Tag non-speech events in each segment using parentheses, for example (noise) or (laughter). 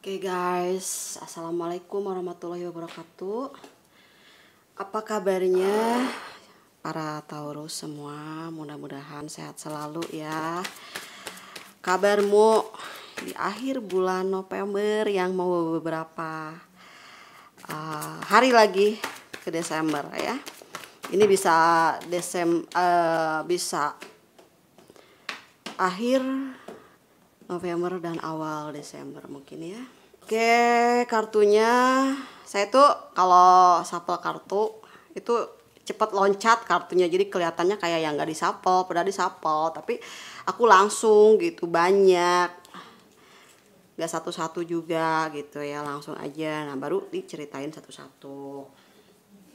Oke okay guys, Assalamualaikum warahmatullahi wabarakatuh Apa kabarnya para Taurus semua Mudah-mudahan sehat selalu ya Kabarmu di akhir bulan November yang mau beberapa uh, hari lagi ke Desember ya Ini bisa Desember uh, bisa akhir November dan awal Desember mungkin ya. Oke, kartunya saya tuh kalau sapel kartu itu cepat loncat kartunya jadi kelihatannya kayak yang nggak disapel, padahal disapel, tapi aku langsung gitu banyak nggak satu-satu juga gitu ya langsung aja nah baru diceritain satu-satu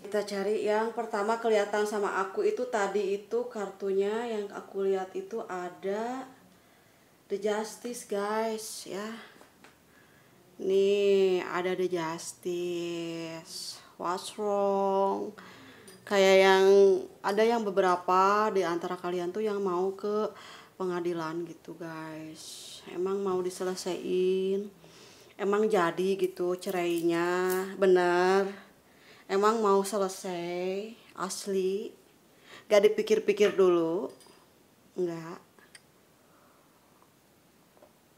kita cari yang pertama kelihatan sama aku itu tadi itu kartunya yang aku lihat itu ada The Justice guys ya nih ada The Justice what's wrong kayak yang ada yang beberapa di antara kalian tuh yang mau ke pengadilan gitu guys emang mau diselesaikan, emang jadi gitu cerainya bener emang mau selesai asli gak dipikir-pikir dulu enggak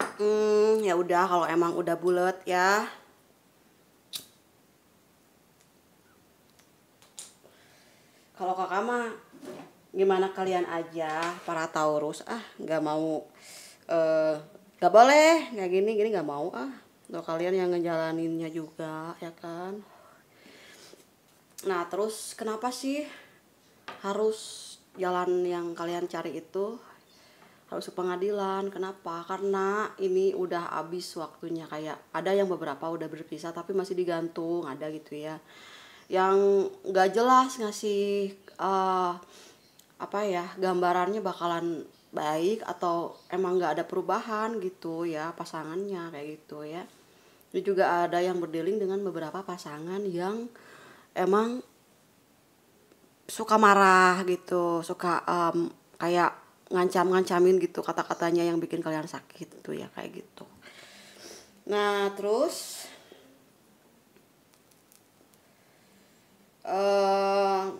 hmm, ya udah kalau emang udah bulat ya kalau kakak mah gimana kalian aja para taurus ah nggak mau eh, nggak uh, boleh kayak gini gini nggak mau ah untuk kalian yang ngejalaninnya juga ya kan nah terus kenapa sih harus jalan yang kalian cari itu harus ke pengadilan kenapa karena ini udah habis waktunya kayak ada yang beberapa udah berpisah tapi masih digantung ada gitu ya yang nggak jelas ngasih uh, apa ya gambarannya bakalan baik atau emang nggak ada perubahan gitu ya pasangannya kayak gitu ya ini juga ada yang berdealing dengan beberapa pasangan yang emang suka marah gitu suka um, kayak ngancam-ngancamin gitu kata-katanya yang bikin kalian sakit tuh ya kayak gitu. Nah, terus uh,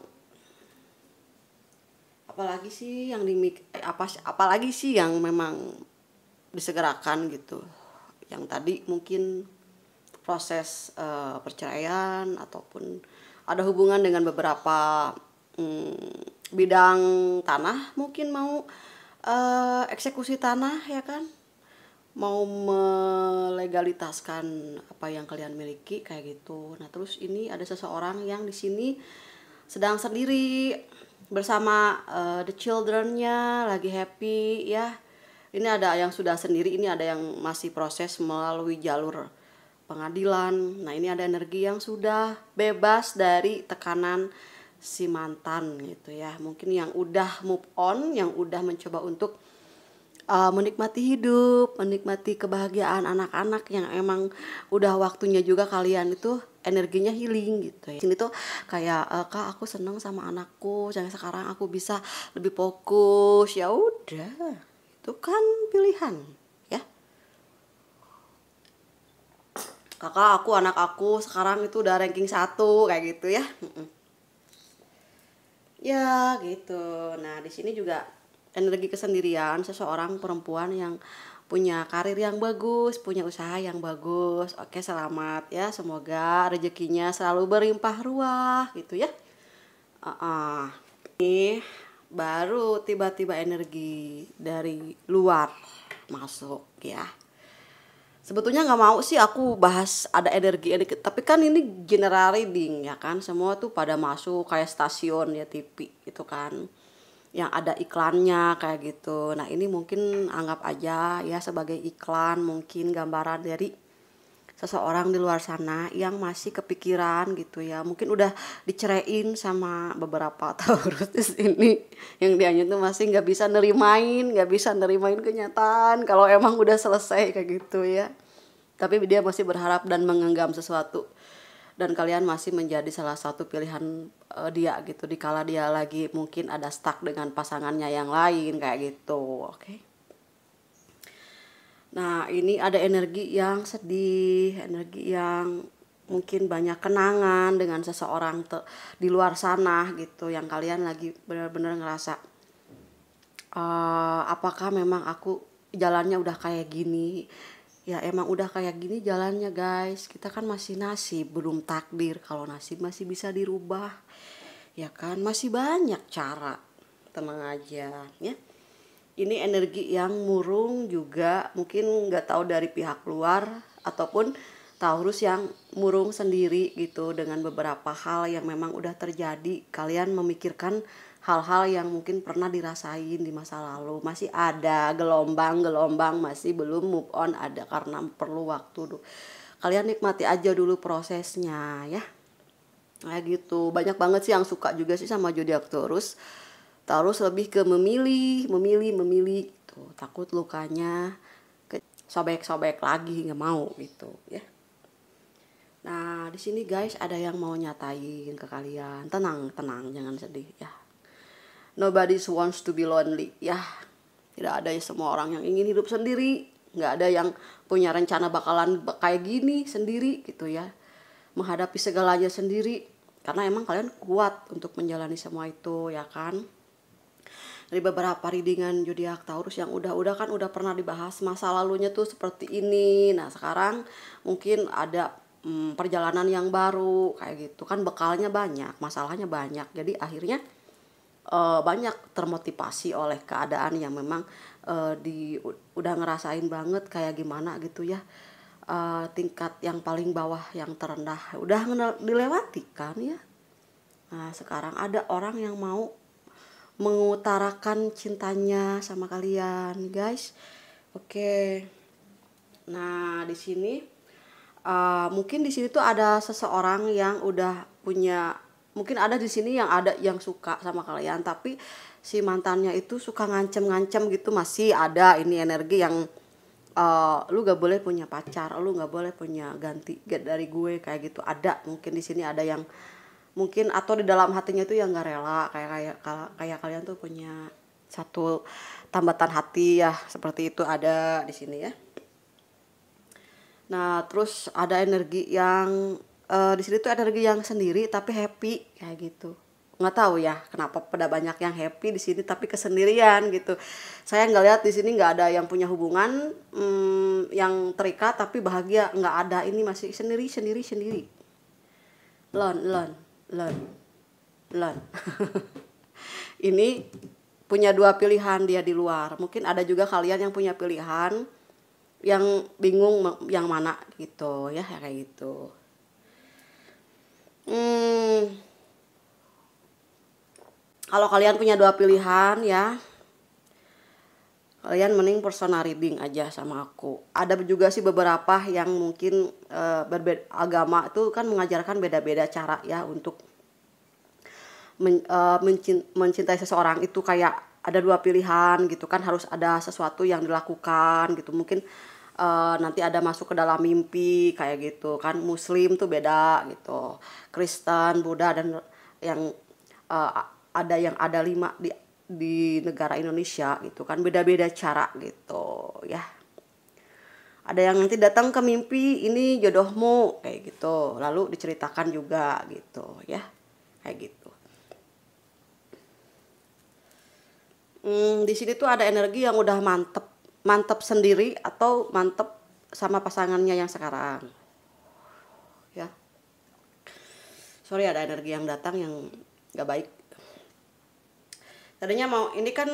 apalagi sih yang dimik eh, apa apalagi sih yang memang disegerakan gitu. Yang tadi mungkin proses uh, perceraian ataupun ada hubungan dengan beberapa hmm, bidang tanah mungkin mau uh, eksekusi tanah ya kan mau melegalitaskan apa yang kalian miliki kayak gitu. Nah, terus ini ada seseorang yang di sini sedang sendiri bersama uh, the childrennya lagi happy ya. Ini ada yang sudah sendiri, ini ada yang masih proses melalui jalur pengadilan. Nah, ini ada energi yang sudah bebas dari tekanan si mantan gitu ya mungkin yang udah move on yang udah mencoba untuk uh, menikmati hidup menikmati kebahagiaan anak-anak yang emang udah waktunya juga kalian itu energinya healing gitu ya. Sini tuh kayak e, kak aku seneng sama anakku, jangan sekarang aku bisa lebih fokus. Ya udah, itu kan pilihan ya. Kakak aku anak aku sekarang itu udah ranking satu kayak gitu ya ya gitu nah di sini juga energi kesendirian seseorang perempuan yang punya karir yang bagus, punya usaha yang bagus. Oke, selamat ya. Semoga rezekinya selalu berlimpah ruah gitu ya. Uh -uh. Ini baru tiba-tiba energi dari luar masuk ya sebetulnya nggak mau sih aku bahas ada energi ini tapi kan ini general reading ya kan semua tuh pada masuk kayak stasiun ya TV gitu kan yang ada iklannya kayak gitu nah ini mungkin anggap aja ya sebagai iklan mungkin gambaran dari seseorang di luar sana yang masih kepikiran gitu ya mungkin udah diceraiin sama beberapa Taurus (laughs) di sini yang dianya tuh masih nggak bisa nerimain nggak bisa nerimain kenyataan kalau emang udah selesai kayak gitu ya tapi dia masih berharap dan menganggam sesuatu dan kalian masih menjadi salah satu pilihan uh, dia gitu dikala dia lagi mungkin ada stuck dengan pasangannya yang lain kayak gitu oke okay? Nah, ini ada energi yang sedih, energi yang mungkin banyak kenangan dengan seseorang di luar sana gitu yang kalian lagi benar-benar ngerasa e, apakah memang aku jalannya udah kayak gini ya emang udah kayak gini jalannya guys kita kan masih nasib belum takdir kalau nasib masih bisa dirubah ya kan masih banyak cara tenang aja ya ini energi yang murung juga mungkin nggak tahu dari pihak luar ataupun Taurus yang murung sendiri gitu dengan beberapa hal yang memang udah terjadi kalian memikirkan hal-hal yang mungkin pernah dirasain di masa lalu masih ada gelombang-gelombang masih belum move on ada karena perlu waktu dulu kalian nikmati aja dulu prosesnya ya kayak nah, gitu banyak banget sih yang suka juga sih sama Jodiak Taurus terus lebih ke memilih memilih memilih gitu takut lukanya sobek-sobek lagi nggak mau gitu ya nah di sini guys ada yang mau nyatain ke kalian tenang tenang jangan sedih ya nobody wants to be lonely ya tidak ada ya semua orang yang ingin hidup sendiri nggak ada yang punya rencana bakalan kayak gini sendiri gitu ya menghadapi segalanya sendiri karena emang kalian kuat untuk menjalani semua itu ya kan dari beberapa readingan zodiak Taurus yang udah-udah kan udah pernah dibahas masa lalunya tuh seperti ini. Nah, sekarang mungkin ada hmm, perjalanan yang baru kayak gitu kan bekalnya banyak, masalahnya banyak. Jadi akhirnya uh, banyak termotivasi oleh keadaan yang memang uh, di udah ngerasain banget kayak gimana gitu ya uh, tingkat yang paling bawah yang terendah udah dilewati kan ya nah sekarang ada orang yang mau mengutarakan cintanya sama kalian guys oke nah di sini uh, mungkin di sini tuh ada seseorang yang udah punya mungkin ada di sini yang ada yang suka sama kalian tapi si mantannya itu suka ngancem-ngancem gitu masih ada ini energi yang uh, lu gak boleh punya pacar lu gak boleh punya ganti dari gue kayak gitu ada mungkin di sini ada yang mungkin atau di dalam hatinya tuh yang nggak rela kayak kayak kayak kalian tuh punya satu tambatan hati ya seperti itu ada di sini ya nah terus ada energi yang uh, di sini tuh energi yang sendiri tapi happy kayak gitu nggak tahu ya kenapa pada banyak yang happy di sini tapi kesendirian gitu saya nggak lihat di sini nggak ada yang punya hubungan hmm, yang terikat tapi bahagia nggak ada ini masih sendiri sendiri sendiri lon lon learn learn (laughs) ini punya dua pilihan dia di luar mungkin ada juga kalian yang punya pilihan yang bingung yang mana gitu ya kayak gitu hmm kalau kalian punya dua pilihan ya kalian mending personal reading aja sama aku ada juga sih beberapa yang mungkin e, berbeda agama itu kan mengajarkan beda-beda cara ya untuk men, e, eh, mencint, mencintai seseorang itu kayak ada dua pilihan gitu kan harus ada sesuatu yang dilakukan gitu mungkin e, nanti ada masuk ke dalam mimpi kayak gitu kan muslim tuh beda gitu Kristen Buddha dan yang e, ada yang ada lima di di negara Indonesia gitu kan beda-beda cara gitu ya ada yang nanti datang ke mimpi ini jodohmu kayak gitu lalu diceritakan juga gitu ya kayak gitu hmm, di sini tuh ada energi yang udah mantep mantep sendiri atau mantep sama pasangannya yang sekarang ya sorry ada energi yang datang yang gak baik tadinya mau ini kan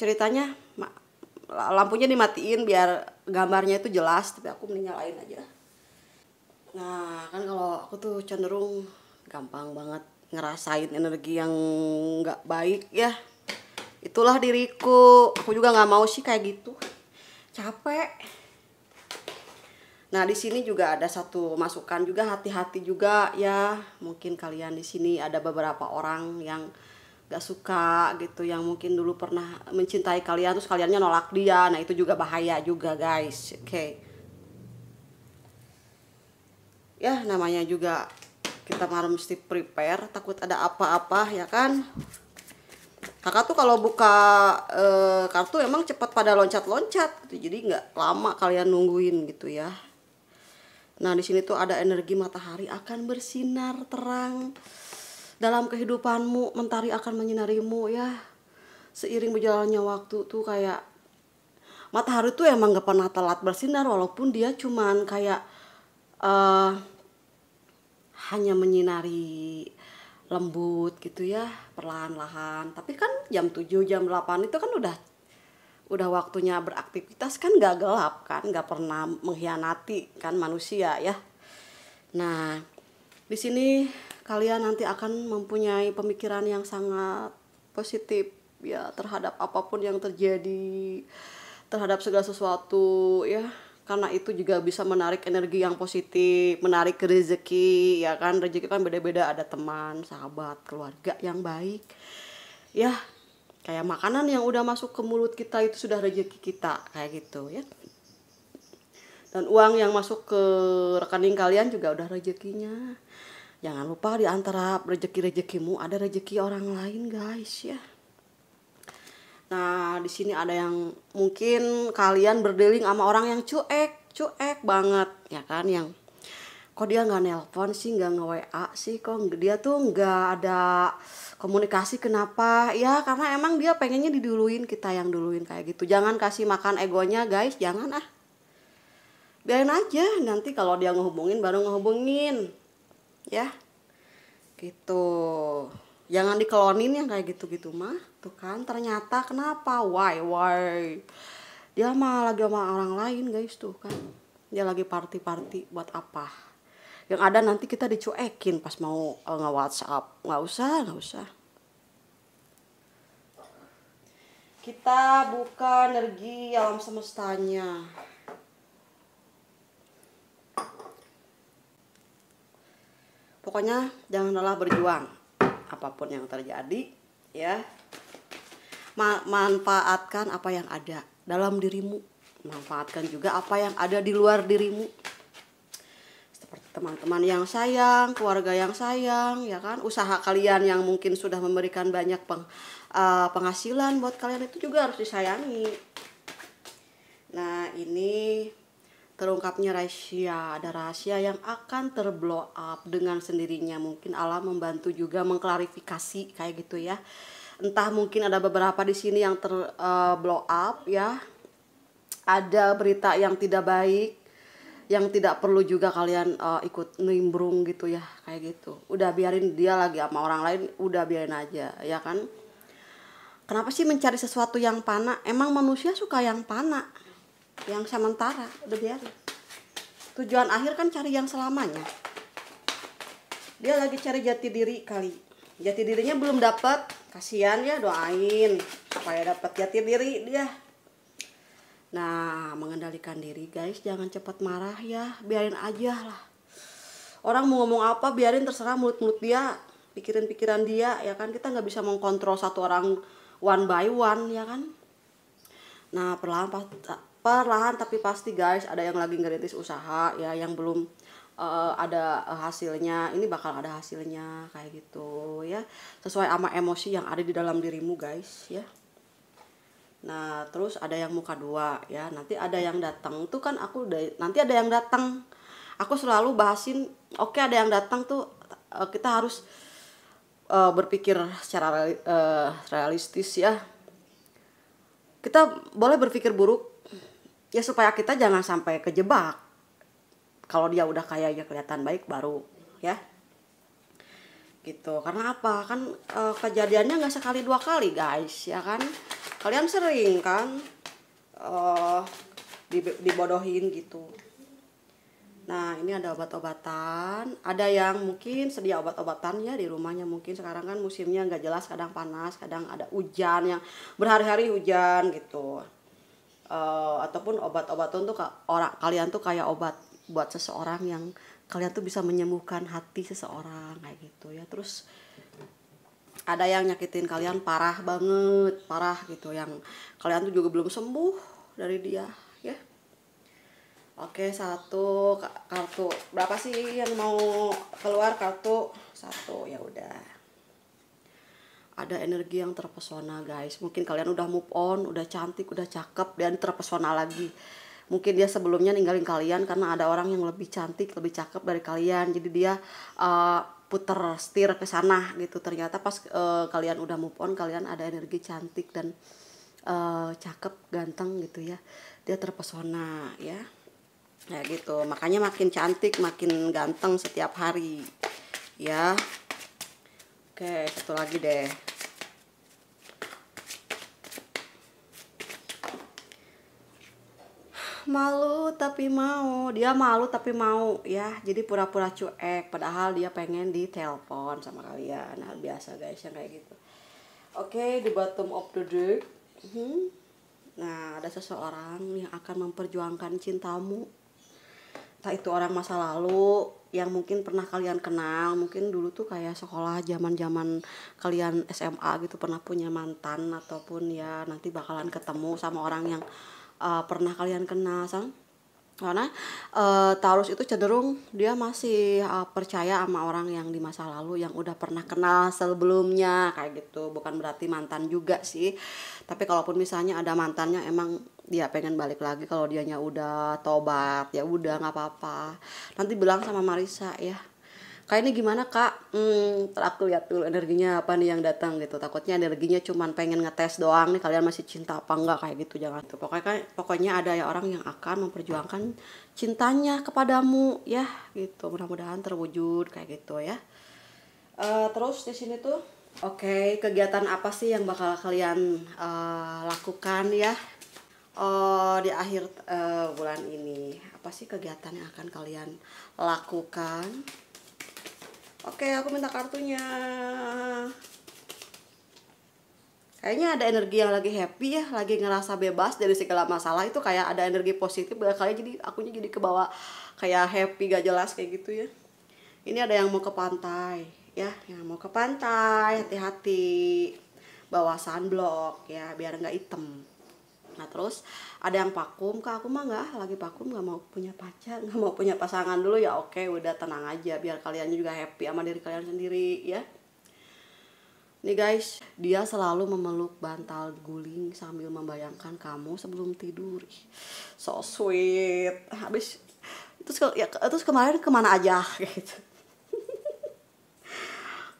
ceritanya lampunya dimatiin biar gambarnya itu jelas tapi aku mending nyalain aja nah kan kalau aku tuh cenderung gampang banget ngerasain energi yang nggak baik ya itulah diriku aku juga nggak mau sih kayak gitu capek nah di sini juga ada satu masukan juga hati-hati juga ya mungkin kalian di sini ada beberapa orang yang gak suka gitu yang mungkin dulu pernah mencintai kalian terus kaliannya nolak dia nah itu juga bahaya juga guys oke okay. ya namanya juga kita harus mesti prepare takut ada apa-apa ya kan kakak tuh kalau buka e, kartu emang cepat pada loncat-loncat gitu jadi nggak lama kalian nungguin gitu ya nah di sini tuh ada energi matahari akan bersinar terang dalam kehidupanmu mentari akan menyinarimu ya seiring berjalannya waktu tuh kayak matahari tuh emang gak pernah telat bersinar walaupun dia cuman kayak uh, hanya menyinari lembut gitu ya perlahan-lahan tapi kan jam 7 jam 8 itu kan udah udah waktunya beraktivitas kan gak gelap kan gak pernah mengkhianati kan manusia ya nah di sini kalian nanti akan mempunyai pemikiran yang sangat positif ya terhadap apapun yang terjadi terhadap segala sesuatu ya karena itu juga bisa menarik energi yang positif, menarik rezeki, ya kan rezeki kan beda-beda ada teman, sahabat, keluarga yang baik, ya kayak makanan yang udah masuk ke mulut kita itu sudah rezeki kita kayak gitu ya dan uang yang masuk ke rekening kalian juga udah rezekinya jangan lupa di antara rezeki-rezekimu ada rezeki orang lain guys ya nah di sini ada yang mungkin kalian berdealing sama orang yang cuek cuek banget ya kan yang kok dia nggak nelpon sih nggak nge WA sih kok dia tuh nggak ada komunikasi kenapa ya karena emang dia pengennya diduluin kita yang duluin kayak gitu jangan kasih makan egonya guys jangan ah biarin aja nanti kalau dia ngehubungin baru ngehubungin ya gitu jangan dikelonin yang kayak gitu-gitu mah tuh kan ternyata kenapa why why dia mah lagi sama orang lain guys tuh kan dia lagi party-party buat apa yang ada nanti kita dicuekin pas mau uh, eh, nge WhatsApp nggak usah nggak usah kita buka energi alam semestanya pokoknya jangan lelah berjuang apapun yang terjadi ya Ma manfaatkan apa yang ada dalam dirimu manfaatkan juga apa yang ada di luar dirimu seperti teman-teman yang sayang keluarga yang sayang ya kan usaha kalian yang mungkin sudah memberikan banyak peng uh, penghasilan buat kalian itu juga harus disayangi nah ini Terungkapnya rahasia, ada rahasia yang akan terblow up dengan sendirinya. Mungkin Allah membantu juga mengklarifikasi kayak gitu ya. Entah mungkin ada beberapa di sini yang terblow eh, uh, up ya. Ada berita yang tidak baik yang tidak perlu juga kalian uh, ikut nimbrung gitu ya kayak gitu udah biarin dia lagi sama orang lain udah biarin aja ya kan kenapa sih mencari sesuatu yang panas emang manusia suka yang panas yang sementara udah biarin tujuan akhir kan cari yang selamanya dia lagi cari jati diri kali jati dirinya belum dapat kasihan ya doain supaya dapat jati diri dia nah mengendalikan diri guys jangan cepat marah ya biarin aja lah orang mau ngomong apa biarin terserah mulut mulut dia pikirin pikiran dia ya kan kita nggak bisa mengkontrol satu orang one by one ya kan nah perlahan perlahan tapi pasti guys ada yang lagi ngerintis usaha ya yang belum uh, ada hasilnya ini bakal ada hasilnya kayak gitu ya sesuai ama emosi yang ada di dalam dirimu guys ya nah terus ada yang muka dua ya nanti ada yang datang tuh kan aku udah nanti ada yang datang aku selalu bahasin oke okay, ada yang datang tuh eh, kita harus uh, berpikir secara uh, realistis ya kita boleh berpikir buruk ya supaya kita jangan sampai kejebak kalau dia udah kaya ya kelihatan baik baru ya gitu karena apa kan e, kejadiannya nggak sekali dua kali guys ya kan kalian sering kan e, dibodohin gitu nah ini ada obat-obatan ada yang mungkin sedia obat-obatan ya di rumahnya mungkin sekarang kan musimnya nggak jelas kadang panas kadang ada hujan yang berhari-hari hujan gitu uh, ataupun obat-obatan tuh orang kalian tuh kayak obat buat seseorang yang kalian tuh bisa menyembuhkan hati seseorang kayak gitu ya terus ada yang nyakitin kalian parah banget parah gitu yang kalian tuh juga belum sembuh dari dia ya oke satu kartu berapa sih yang mau keluar kartu satu ya udah ada energi yang terpesona guys mungkin kalian udah move on udah cantik udah cakep dan terpesona lagi mungkin dia sebelumnya ninggalin kalian karena ada orang yang lebih cantik lebih cakep dari kalian jadi dia uh, puter setir ke sana gitu ternyata pas uh, kalian udah move on kalian ada energi cantik dan uh, cakep ganteng gitu ya dia terpesona ya ya gitu makanya makin cantik makin ganteng setiap hari ya Oke, satu lagi deh. malu tapi mau dia malu tapi mau ya jadi pura-pura cuek padahal dia pengen ditelepon sama kalian nah, biasa guys yang kayak gitu oke okay, di bottom of the deck hmm. nah ada seseorang yang akan memperjuangkan cintamu tak itu orang masa lalu yang mungkin pernah kalian kenal mungkin dulu tuh kayak sekolah zaman zaman kalian SMA gitu pernah punya mantan ataupun ya nanti bakalan ketemu sama orang yang uh, pernah kalian kenal sang karena uh, Taurus itu cenderung dia masih uh, percaya sama orang yang di masa lalu yang udah pernah kenal sebelumnya kayak gitu bukan berarti mantan juga sih tapi kalaupun misalnya ada mantannya emang dia pengen balik lagi kalau dianya udah tobat ya udah nggak apa-apa nanti bilang sama Marisa ya ini gimana kak hmm, aku lihat dulu energinya apa nih yang datang gitu takutnya energinya cuman pengen ngetes doang nih kalian masih cinta apa enggak kayak gitu jangan tuh gitu. pokoknya kan pokoknya ada ya orang yang akan memperjuangkan cintanya kepadamu ya gitu mudah-mudahan terwujud kayak gitu ya uh, terus di sini tuh oke okay, kegiatan apa sih yang bakal kalian uh, lakukan ya Oh, di akhir uh, bulan ini apa sih kegiatan yang akan kalian lakukan? Oke, aku minta kartunya. Kayaknya ada energi yang lagi happy ya, lagi ngerasa bebas dari segala masalah itu kayak ada energi positif. Kali jadi akunya jadi kebawa kayak happy gak jelas kayak gitu ya. Ini ada yang mau ke pantai ya, yang mau ke pantai hati-hati bawa sunblock ya biar nggak hitam nah terus ada yang pakum kak aku mah nggak lagi pakum nggak mau punya pacar nggak mau punya pasangan dulu ya oke udah tenang aja biar kalian juga happy sama diri kalian sendiri ya Nih guys, dia selalu memeluk bantal guling sambil membayangkan kamu sebelum tidur. So sweet. Habis terus ya, terus kemarin kemana aja (laughs) gitu.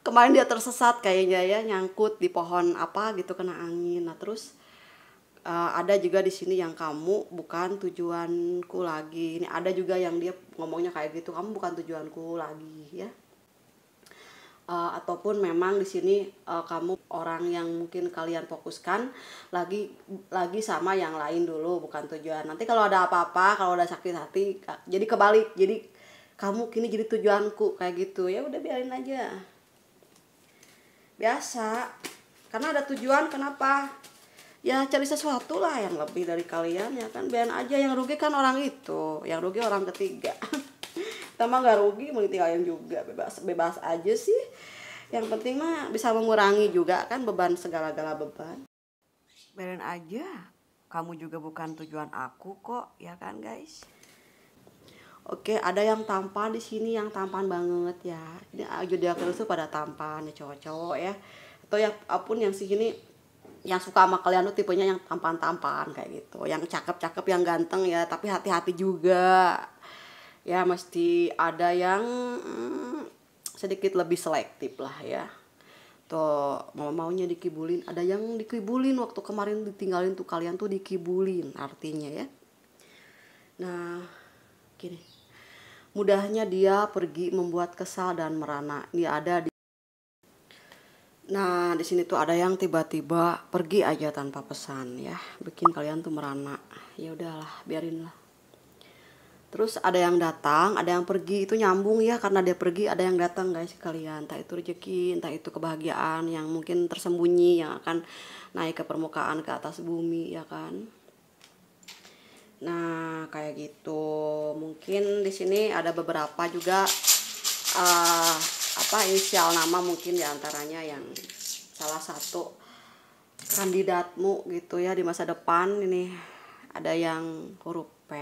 kemarin dia tersesat kayaknya ya nyangkut di pohon apa gitu kena angin. Nah, terus uh, ada juga di sini yang kamu bukan tujuanku lagi ini ada juga yang dia ngomongnya kayak gitu kamu bukan tujuanku lagi ya uh, ataupun memang di sini uh, kamu orang yang mungkin kalian fokuskan lagi lagi sama yang lain dulu bukan tujuan nanti kalau ada apa-apa kalau udah sakit hati jadi kebalik jadi kamu kini jadi tujuanku kayak gitu ya udah biarin aja biasa karena ada tujuan kenapa ya cari sesuatu lah yang lebih dari kalian ya kan biar aja yang rugi kan orang itu yang rugi orang ketiga tambah (laughs) nggak rugi mending kalian juga bebas bebas aja sih yang penting mah bisa mengurangi juga kan beban segala-gala beban biarin aja kamu juga bukan tujuan aku kok ya kan guys Oke, ada yang tampan di sini yang tampan banget ya. Ini ah, judul terus pada tampan ya cowok-cowok ya. Atau ya apun yang sini yang suka sama kalian tuh tipenya yang tampan-tampan kayak gitu yang cakep-cakep yang ganteng ya tapi hati-hati juga ya mesti ada yang hmm, sedikit lebih selektif lah ya tuh mau maunya dikibulin ada yang dikibulin waktu kemarin ditinggalin tuh kalian tuh dikibulin artinya ya nah gini mudahnya dia pergi membuat kesal dan merana Dia ada di Nah, di sini tuh ada yang tiba-tiba pergi aja tanpa pesan ya, bikin kalian tuh merana. Ya udahlah, biarinlah. Terus ada yang datang, ada yang pergi, itu nyambung ya karena dia pergi ada yang datang guys kalian. Entah itu rezeki, entah itu kebahagiaan yang mungkin tersembunyi yang akan naik ke permukaan ke atas bumi ya kan. Nah, kayak gitu. Mungkin di sini ada beberapa juga uh, beberapa inisial nama mungkin diantaranya yang salah satu kandidatmu gitu ya di masa depan ini ada yang huruf P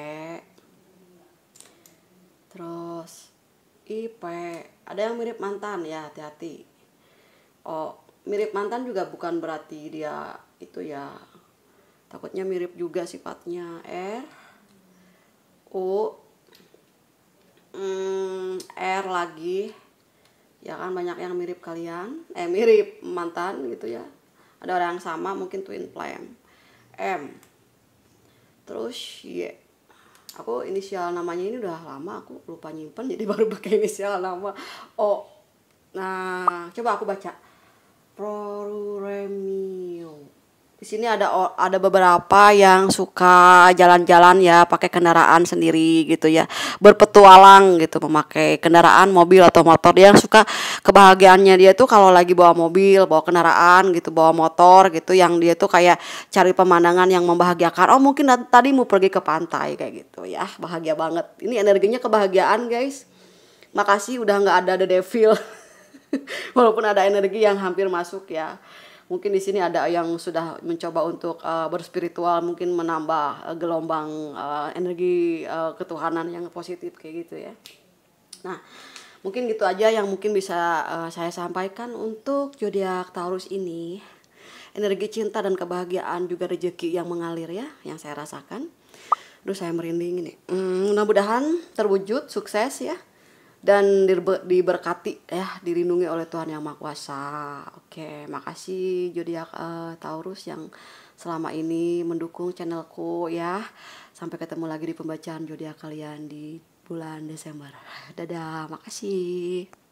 terus IP ada yang mirip mantan ya hati-hati oh mirip mantan juga bukan berarti dia itu ya takutnya mirip juga sifatnya R U mm, R lagi ya kan banyak yang mirip kalian eh mirip mantan gitu ya ada orang yang sama mungkin twin flame M terus Y aku inisial namanya ini udah lama aku lupa nyimpen jadi (laughs) baru pakai inisial nama O nah coba aku baca proremio di sini ada ada beberapa yang suka jalan-jalan ya pakai kendaraan sendiri gitu ya berpetualang gitu memakai kendaraan mobil atau motor dia yang suka kebahagiaannya dia tuh kalau lagi bawa mobil bawa kendaraan gitu bawa motor gitu yang dia tuh kayak cari pemandangan yang membahagiakan oh mungkin tadi mau pergi ke pantai kayak gitu ya bahagia banget ini energinya kebahagiaan guys makasih udah nggak ada the devil (laughs) walaupun ada energi yang hampir masuk ya mungkin di sini ada yang sudah mencoba untuk uh, berspiritual mungkin menambah eh, gelombang uh, energi uh, ketuhanan yang positif kayak gitu ya nah mungkin gitu aja yang mungkin bisa uh, saya sampaikan untuk zodiak Taurus ini energi cinta dan kebahagiaan juga rezeki yang mengalir ya yang saya rasakan Aduh saya merinding ini. Hmm, mudah-mudahan terwujud sukses ya dan diberkati ya dilindungi oleh Tuhan yang Maha Kuasa. Oke, makasih zodiak uh, eh, Taurus yang selama ini mendukung channelku ya. Sampai ketemu lagi di pembacaan zodiak kalian di bulan Desember. Dadah, makasih.